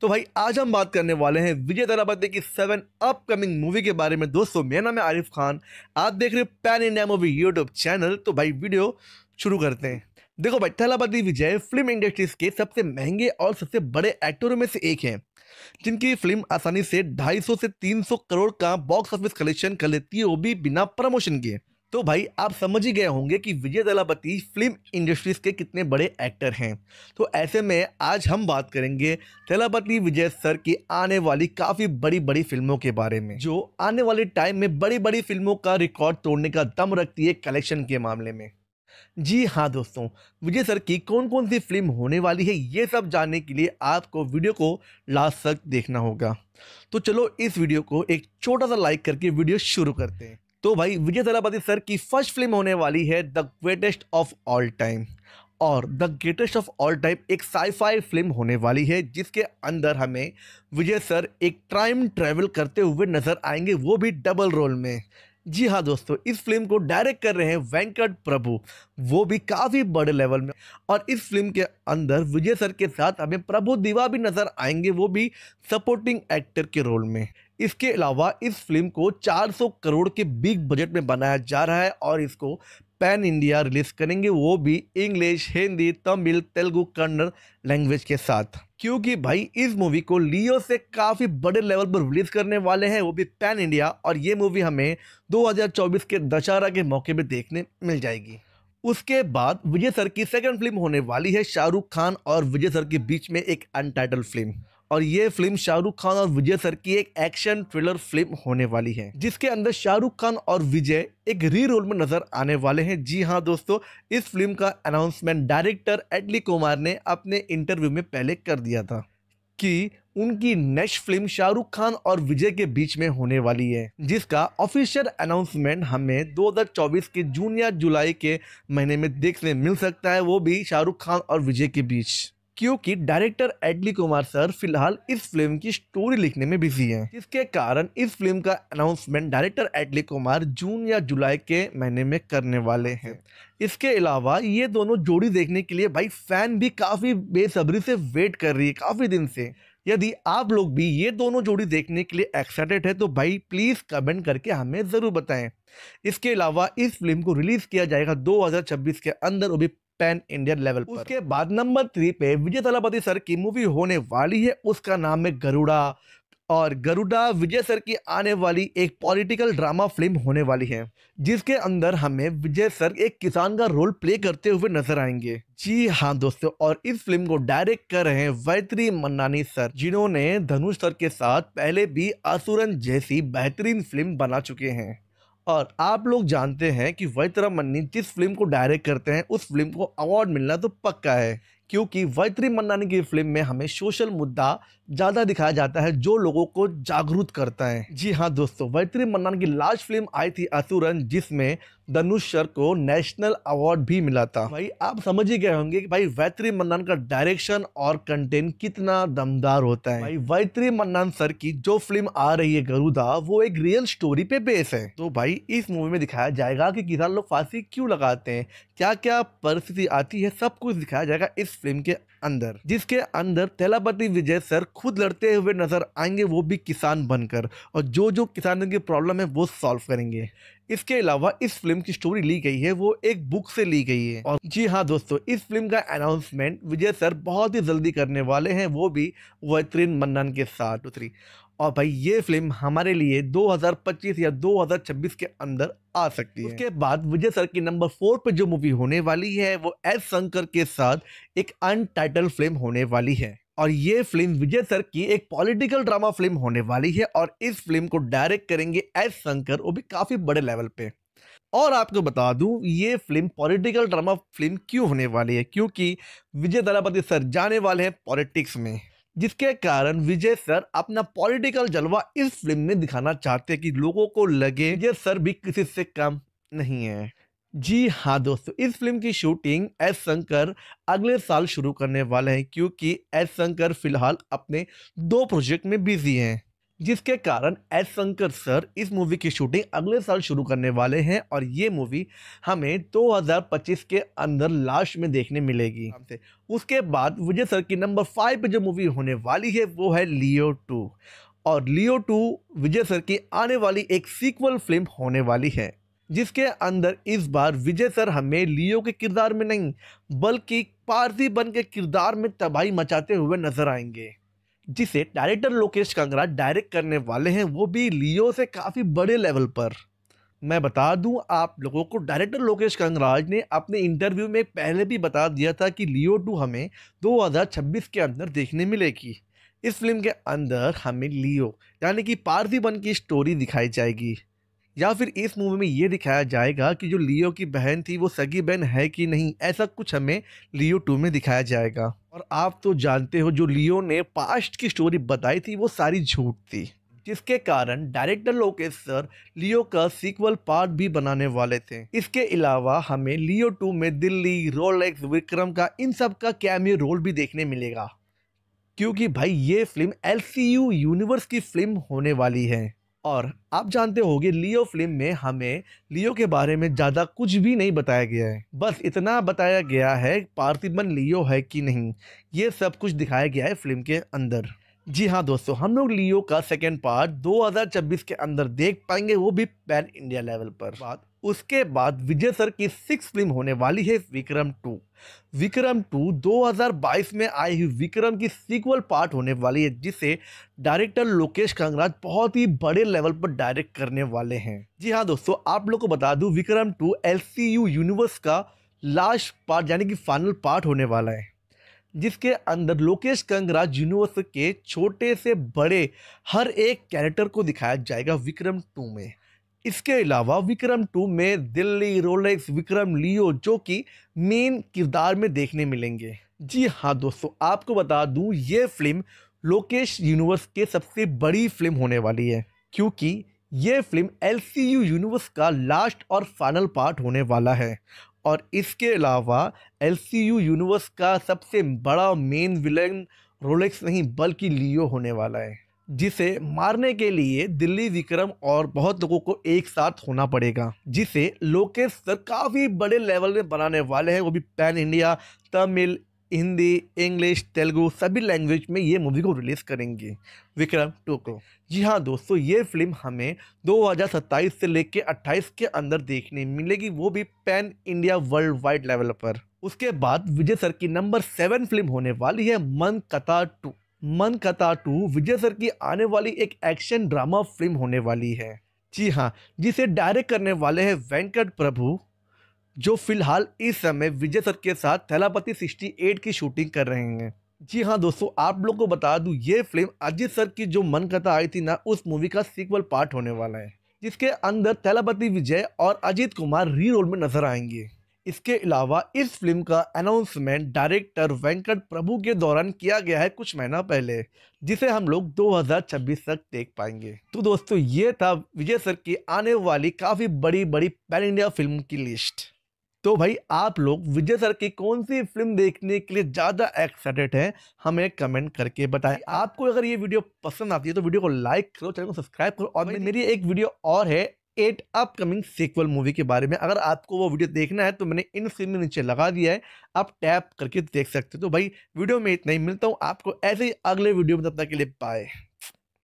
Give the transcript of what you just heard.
तो भाई आज हम बात करने वाले हैं विजय दलापति की सेवन अपकमिंग मूवी के बारे में दोस्तों मेरा नाम है आरिफ खान आप देख रहे हो pan India movie YouTube channel तो भाई वीडियो शुरू करते हैं देखो भाई थलापति विजय फिल्म इंडस्ट्रीज के सबसे महंगे और सबसे बड़े एक्टरों में से एक हैं जिनकी फिल्म आसानी से 250 से 300 करोड़ का बॉक्स ऑफिस कलेक्शन कर लेती है वो भी बिना प्रमोशन के तो भाई आप समझ ही गए होंगे कि विजय दलापति फिल्म इंडस्ट्रीज़ के कितने बड़े एक्टर हैं तो ऐसे में आज हम बात करेंगे दलापति विजय सर की आने वाली काफ़ी बड़ी बड़ी फिल्मों के बारे में जो आने वाले टाइम में बड़ी बड़ी फिल्मों का रिकॉर्ड तोड़ने का दम रखती है कलेक्शन के मामले में जी हाँ दोस्तों विजय सर की कौन कौन सी फिल्म होने वाली है ये सब जानने के लिए आपको वीडियो को लास्ट तक देखना होगा तो चलो इस वीडियो को एक छोटा सा लाइक करके वीडियो शुरू करते हैं तो भाई विजय तलापति सर की फर्स्ट फिल्म होने वाली है the greatest of all time और the greatest of all time एक साईफाई फिल्म होने वाली है जिसके अंदर हमें विजय सर एक टाइम ट्रैवल करते हुए नजर आएंगे वो भी डबल रोल में जी हाँ दोस्तों इस फिल्म को डायरेक्ट कर रहे हैं वेंकट प्रभु वो भी काफ़ी बड़े लेवल में और इस फिल्म के अंदर विजय सर के साथ हमें प्रभु दिवा भी नज़र आएंगे वो भी सपोर्टिंग एक्टर के रोल में इसके अलावा इस फिल्म को 400 करोड़ के बिग बजट में बनाया जा रहा है और इसको पैन इंडिया रिलीज करेंगे वो भी इंग्लिश हिंदी तमिल तेलुगु कन्नड़ लैंग्वेज के साथ क्योंकि भाई इस मूवी को लियो से काफ़ी बड़े लेवल पर रिलीज करने वाले हैं वो भी पैन इंडिया और ये मूवी हमें 2024 के दशहरा के मौके पर देखने मिल जाएगी उसके बाद विजय सर की सेकंड फिल्म होने वाली है शाहरुख खान और विजय सर के बीच में एक अनटाइटल फिल्म और ये फिल्म शाहरुख खान और विजय सर की एक एक्शन थ्रिलर फिल्म होने वाली है जिसके अंदर शाहरुख खान और विजय एक री रोल में नजर आने वाले हैं जी हाँ दोस्तों इस फिल्म का अनाउंसमेंट डायरेक्टर एडली कुमार ने अपने इंटरव्यू में पहले कर दिया था कि उनकी नेक्स्ट फिल्म शाहरुख खान और विजय के बीच में होने वाली है जिसका ऑफिशियल अनाउंसमेंट हमें 2024 के जून या जुलाई के महीने में देखने मिल सकता है वो भी शाहरुख खान और विजय के बीच क्योंकि डायरेक्टर एडली कुमार सर फिलहाल इस फिल्म की स्टोरी लिखने में बिजी हैं जिसके कारण इस फिल्म का अनाउंसमेंट डायरेक्टर एडली कुमार जून या जुलाई के महीने में करने वाले हैं इसके अलावा ये दोनों जोड़ी देखने के लिए भाई फैन भी काफ़ी बेसब्री से वेट कर रही है काफ़ी दिन से यदि आप लोग भी ये दोनों जोड़ी देखने के लिए एक्साइटेड है तो भाई प्लीज़ कमेंट करके हमें ज़रूर बताएं इसके अलावा इस फिल्म को रिलीज़ किया जाएगा 2026 के अंदर वो भी पैन इंडियन लेवल पर उसके बाद नंबर थ्री पे विजय तलापति सर की मूवी होने वाली है उसका नाम है गरुड़ा और गरुड़ा विजय सर की आने वाली एक पॉलिटिकल ड्रामा फिल्म होने वाली है जिसके अंदर हमें विजय सर एक किसान का रोल प्ले करते हुए नजर आएंगे जी हाँ दोस्तों और इस फिल्म को डायरेक्ट कर रहे हैं वैतरी मन्नानी सर जिन्होंने धनुष सर के साथ पहले भी आसुरन जैसी बेहतरीन फिल्म बना चुके हैं और आप लोग जानते हैं कि वैतरा मन्नी जिस फिल्म को डायरेक्ट करते हैं उस फिल्म को अवार्ड मिलना तो पक्का है क्योंकि वैतरी मन्नानी की फिल्म में हमें सोशल मुद्दा ज़्यादा दिखाया जाता है जो लोगों को जागरूक करता है जी हाँ दोस्तों वैत्री मन्नान की लास्ट फिल्म आई थी असुरन जिसमें धनुष सर को नेशनल अवार्ड भी मिला था भाई आप समझ ही गए होंगे कि भाई वैत्री मन्नान का डायरेक्शन और कंटेंट कितना दमदार होता है भाई वैत्री मन्नान सर की जो फिल्म आ रही है गरुदा वो एक रियल स्टोरी पे बेस है तो भाई इस मूवी में दिखाया जाएगा कि किसान लोग फांसी क्यों लगाते हैं क्या क्या परिस्थिति आती है सब कुछ दिखाया जाएगा इस फिल्म के अंदर जिसके अंदर तेलापति विजय सर खुद लड़ते हुए नज़र आएंगे वो भी किसान बनकर और जो जो किसानों की प्रॉब्लम है वो सॉल्व करेंगे इसके अलावा इस फिल्म की स्टोरी ली गई है वो एक बुक से ली गई है और जी हाँ दोस्तों इस फिल्म का अनाउंसमेंट विजय सर बहुत ही जल्दी करने वाले हैं वो भी वैतरीन मन्नन के साथ उतरी और भाई ये फिल्म हमारे लिए 2025 या 2026 के अंदर आ सकती है उसके बाद विजय सर की नंबर फोर पर जो मूवी होने वाली है वो एस शंकर के साथ एक अनटाइटल फिल्म होने वाली है और ये फिल्म विजय सर की एक पॉलिटिकल ड्रामा फिल्म होने वाली है और इस फिल्म को डायरेक्ट करेंगे एस शंकर वो भी काफ़ी बड़े लेवल पे और आपको बता दूं ये फिल्म पॉलिटिकल ड्रामा फिल्म क्यों होने वाली है क्योंकि विजय दलापति सर जाने वाले हैं पॉलिटिक्स में जिसके कारण विजय सर अपना पॉलिटिकल जलवा इस फिल्म में दिखाना चाहते हैं कि लोगों को लगे विजय सर भी किसी से कम नहीं है जी हाँ दोस्तों इस फिल्म की शूटिंग एस शंकर अगले साल शुरू करने वाले हैं क्योंकि एस शंकर फिलहाल अपने दो प्रोजेक्ट में बिजी हैं जिसके कारण एस शंकर सर इस मूवी की शूटिंग अगले साल शुरू करने वाले हैं और ये मूवी हमें 2025 के अंदर लास्ट में देखने मिलेगी उसके बाद विजय सर की नंबर फाइव जो मूवी होने वाली है वो है लियो टू और लियो टू विजय सर की आने वाली एक सीक्वल फिल्म होने वाली है जिसके अंदर इस बार विजय सर हमें लियो के किरदार में नहीं बल्कि पारसी बन के किरदार में तबाही मचाते हुए नजर आएंगे जिसे डायरेक्टर लोकेश कांगड़ा डायरेक्ट करने वाले हैं वो भी लियो से काफ़ी बड़े लेवल पर मैं बता दूं आप लोगों को डायरेक्टर लोकेश कंगराज ने अपने इंटरव्यू में पहले भी बता दिया था कि लियो टू हमें 2026 के अंदर देखने मिलेगी इस फिल्म के अंदर हमें लियो यानी कि पारसी बन की स्टोरी दिखाई जाएगी या फिर इस मूवी में ये दिखाया जाएगा कि जो लियो की बहन थी वो सगी बहन है कि नहीं ऐसा कुछ हमें लियो टू में दिखाया जाएगा और आप तो जानते हो जो लियो ने पास्ट की स्टोरी बताई थी वो सारी झूठ थी जिसके कारण डायरेक्टर लोकेश सर लियो का सीक्वल पार्ट भी बनाने वाले थे इसके अलावा हमें लियो टू में दिल्ली रोलेक्स विक्रम का इन सब का कैमियो रोल भी देखने मिलेगा क्योंकि भाई ये फिल्म एल यूनिवर्स की फिल्म होने वाली है और आप जानते होंगे लियो फिल्म में हमें लियो के बारे में ज़्यादा कुछ भी नहीं बताया गया है बस इतना बताया गया है पार्थिबन लियो है कि नहीं ये सब कुछ दिखाया गया है फिल्म के अंदर जी हाँ दोस्तों हम लोग लियो का सेकेंड पार्ट 2026 के अंदर देख पाएंगे वो भी पैन इंडिया लेवल पर बात उसके बाद विजय सर की सिक्स फिल्म होने वाली है विक्रम टू विक्रम टू 2022 में आई हुई विक्रम की सीक्वल पार्ट होने वाली है जिसे डायरेक्टर लोकेश कांगराज बहुत ही बड़े लेवल पर डायरेक्ट करने वाले हैं जी हाँ दोस्तों आप लोग को बता दूं विक्रम टू एल यूनिवर्स का लास्ट पार्ट यानी कि फाइनल पार्ट होने वाला है जिसके अंदर लोकेश कंगराज यूनिवर्स के छोटे से बड़े हर एक कैरेक्टर को दिखाया जाएगा विक्रम टू में इसके अलावा विक्रम टू में दिल्ली रोलेक्स विक्रम लियो जो कि मेन किरदार में देखने मिलेंगे जी हाँ दोस्तों आपको बता दूँ ये फिल्म लोकेश यूनिवर्स के सबसे बड़ी फिल्म होने वाली है क्योंकि ये फिल्म एल यूनिवर्स का लास्ट और फाइनल पार्ट होने वाला है और इसके अलावा एल यूनिवर्स का सबसे बड़ा मेन विलन रोलेक्स नहीं बल्कि लियो होने वाला है जिसे मारने के लिए दिल्ली विक्रम और बहुत लोगों को एक साथ होना पड़ेगा जिसे लोकेश सर काफ़ी बड़े लेवल में बनाने वाले हैं वो भी pan India Tamil Hindi English Telugu सभी लैंग्वेज में ये मूवी को रिलीज़ करेंगे विक्रम टू को जी हाँ दोस्तों ये फिल्म हमें 2027 से लेकर 28 के अंदर देखने मिलेगी वो भी pan India world wide level पर उसके बाद विजय सर की नंबर सेवन फिल्म होने वाली है मन कथा टू मन कथा टू विजय सर की आने वाली एक एक्शन ड्रामा फिल्म होने वाली है जी हाँ जिसे डायरेक्ट करने वाले हैं वेंकट प्रभु जो फिलहाल इस समय विजय सर के साथ थैलापति एट की शूटिंग कर रहे हैं जी हाँ दोस्तों आप लोग को बता दूँ ये फिल्म अजीत सर की जो मन कथा आई थी ना उस मूवी का सीक्वल पार्ट होने वाला है जिसके अंदर थैलापति विजय और अजीत कुमार री रोल में नजर आएंगे इसके अलावा इस फिल्म का अनाउंसमेंट डायरेक्टर वेंकट प्रभु के दौरान किया गया है कुछ महीना पहले जिसे हम लोग 2026 तक देख पाएंगे तो दोस्तों ये था विजय सर की आने वाली काफ़ी बड़ी बड़ी पैन इंडिया फिल्म की लिस्ट तो भाई आप लोग विजय सर की कौन सी फिल्म देखने के लिए ज़्यादा एक्साइटेड हैं हमें कमेंट करके बताएं आपको अगर ये वीडियो पसंद आती है तो वीडियो को लाइक करो चैनल को सब्सक्राइब करो और मेरी एक वीडियो और है एट अपकमिंग सीक्वल मूवी के बारे में अगर आपको वो वीडियो देखना है तो मैंने इन फिल्म में नीचे लगा दिया है आप टैप करके देख सकते हो तो भाई वीडियो में इतना ही मिलता हूँ आपको ऐसे ही अगले वीडियो में तब तक के लिए पाए